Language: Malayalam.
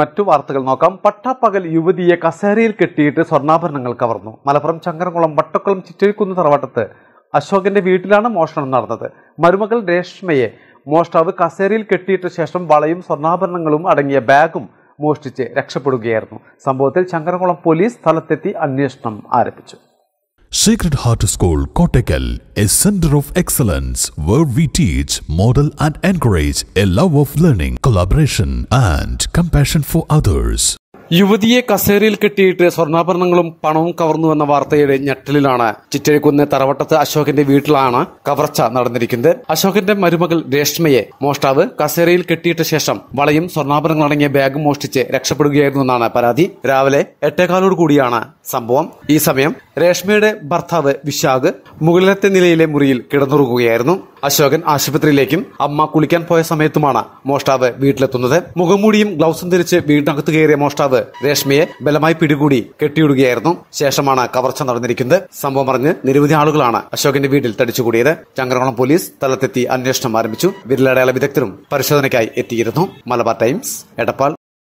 മറ്റു വാർത്തകൾ നോക്കാം പട്ടാപ്പകൽ യുവതിയെ കസേരയിൽ കെട്ടിയിട്ട് സ്വർണ്ണാഭരണങ്ങൾ കവർന്നു മലപ്പുറം ചങ്കരംകുളം വട്ടക്കുളം ചിറ്റരിക്കുന്ന് തറവാട്ടത്ത് അശോകന്റെ വീട്ടിലാണ് മോഷണം നടന്നത് മരുമകൾ രേഷ്മയെ മോഷ്ടാവ് കസേരയിൽ കെട്ടിയിട്ട ശേഷം വളയും സ്വർണ്ണാഭരണങ്ങളും അടങ്ങിയ ബാഗും മോഷ്ടിച്ച് രക്ഷപ്പെടുകയായിരുന്നു സംഭവത്തിൽ ചങ്കരംകുളം പോലീസ് സ്ഥലത്തെത്തി അന്വേഷണം ആരംഭിച്ചു Sacred Heart School, Kottakal, a center of excellence where we teach, model and encourage a love of learning, collaboration and compassion for others. യുവതിയെ കസേരയിൽ കെട്ടിയിട്ട് സ്വർണ്ണാഭരണങ്ങളും പണവും കവർന്നു എന്ന വാർത്തയുടെ ഞെട്ടലിലാണ് ചിറ്റഴിക്കുന്ന തറവട്ടത്ത് അശോകന്റെ വീട്ടിലാണ് കവർച്ച നടന്നിരിക്കുന്നത് അശോകന്റെ മരുമകൾ രേഷ്മയെ മോഷ്ടാവ് കസേരയിൽ കെട്ടിയിട്ട ശേഷം വളയും സ്വർണ്ണാഭരണങ്ങൾ അടങ്ങിയ ബാഗ് മോഷ്ടിച്ച് രക്ഷപ്പെടുകയായിരുന്നു എന്നാണ് പരാതി രാവിലെ എട്ടേകാലോട് കൂടിയാണ് സംഭവം ഈ സമയം രേഷ്മയുടെ ഭർത്താവ് വിശാഖ് മുകളിലത്തെ നിലയിലെ മുറിയിൽ കിടന്നുറങ്ങുകയായിരുന്നു അശോകൻ ആശുപത്രിയിലേക്കും അമ്മ കുളിക്കാൻ പോയ സമയത്തുമാണ് മോഷ്ടാവ് വീട്ടിലെത്തുന്നത് മുഖംമൂടിയും ഗ്ലൗസും ധരിച്ച് വീടിനകത്ത് കയറിയ മോഷ്ടാവ് രേഷ്മയെ ബലമായി പിടികൂടി കെട്ടിയിടുകയായിരുന്നു ശേഷമാണ് കവർച്ച നടന്നിരിക്കുന്നത് സംഭവം അറിഞ്ഞ് നിരവധി ആളുകളാണ് അശോകന്റെ വീട്ടിൽ തടിച്ചുകൂടിയത് ചങ്കരകുളം പോലീസ് സ്ഥലത്തെത്തി അന്വേഷണം ആരംഭിച്ചു വിരലടയാള വിദഗ്ധരും പരിശോധനയ്ക്കായി എത്തിയിരുന്നു മലബാർ ടൈംസ് എടപ്പാൾ